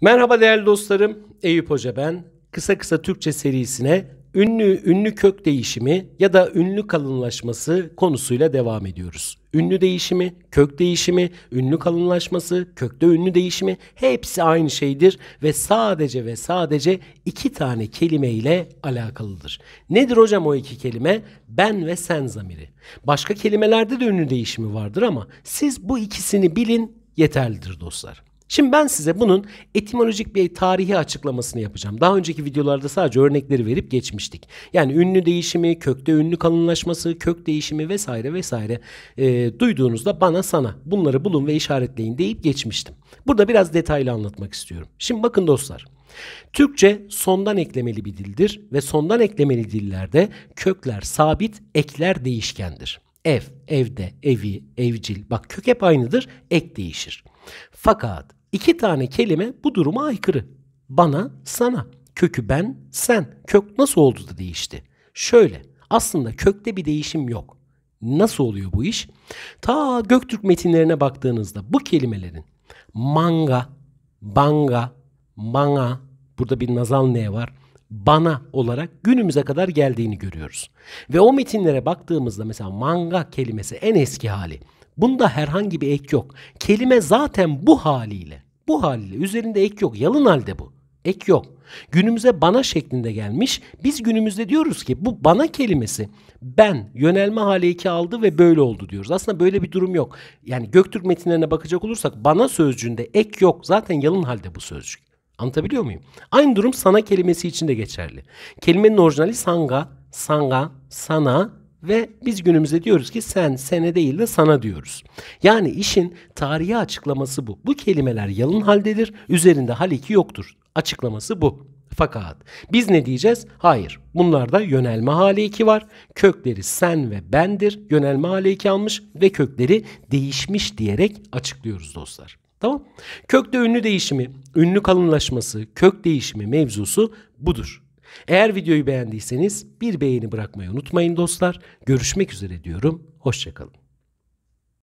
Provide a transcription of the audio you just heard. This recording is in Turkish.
Merhaba değerli dostlarım, Eyüp Hoca ben. Kısa kısa Türkçe serisine ünlü, ünlü kök değişimi ya da ünlü kalınlaşması konusuyla devam ediyoruz. Ünlü değişimi, kök değişimi, ünlü kalınlaşması, kökte ünlü değişimi hepsi aynı şeydir ve sadece ve sadece iki tane kelime ile alakalıdır. Nedir hocam o iki kelime? Ben ve sen zamiri. Başka kelimelerde de ünlü değişimi vardır ama siz bu ikisini bilin yeterlidir dostlar. Şimdi ben size bunun etimolojik bir tarihi açıklamasını yapacağım. Daha önceki videolarda sadece örnekleri verip geçmiştik. Yani ünlü değişimi, kökte ünlü kalınlaşması, kök değişimi vesaire vesaire e, duyduğunuzda bana sana bunları bulun ve işaretleyin deyip geçmiştim. Burada biraz detaylı anlatmak istiyorum. Şimdi bakın dostlar. Türkçe sondan eklemeli bir dildir ve sondan eklemeli dillerde kökler sabit, ekler değişkendir. Ev, evde, evi, evcil. Bak kök hep aynıdır, ek değişir. Fakat İki tane kelime bu duruma aykırı. Bana, sana. Kökü ben, sen. Kök nasıl oldu da değişti? Şöyle, aslında kökte bir değişim yok. Nasıl oluyor bu iş? Ta Göktürk metinlerine baktığınızda bu kelimelerin manga, banga, bana, burada bir nazal ne var? Bana olarak günümüze kadar geldiğini görüyoruz. Ve o metinlere baktığımızda mesela manga kelimesi en eski hali. Bunda herhangi bir ek yok. Kelime zaten bu haliyle bu haliyle üzerinde ek yok. Yalın halde bu. Ek yok. Günümüze bana şeklinde gelmiş. Biz günümüzde diyoruz ki bu bana kelimesi ben yönelme hali iki aldı ve böyle oldu diyoruz. Aslında böyle bir durum yok. Yani Göktürk metinlerine bakacak olursak bana sözcüğünde ek yok. Zaten yalın halde bu sözcük. Anlatabiliyor muyum? Aynı durum sana kelimesi için de geçerli. Kelimenin orijinali sanga, sanga, sana, ve biz günümüzde diyoruz ki sen sene değil de sana diyoruz. Yani işin tarihi açıklaması bu. Bu kelimeler yalın haldedir. Üzerinde haliki yoktur. Açıklaması bu. Fakat biz ne diyeceğiz? Hayır. Bunlarda yönelme hali 2 var. Kökleri sen ve bendir. Yönelme hali 2 almış ve kökleri değişmiş diyerek açıklıyoruz dostlar. Tamam? Kökte ünlü değişimi, ünlü kalınlaşması, kök değişimi mevzusu budur. Eğer videoyu beğendiyseniz bir beğeni bırakmayı unutmayın dostlar. Görüşmek üzere diyorum. Hoşçakalın.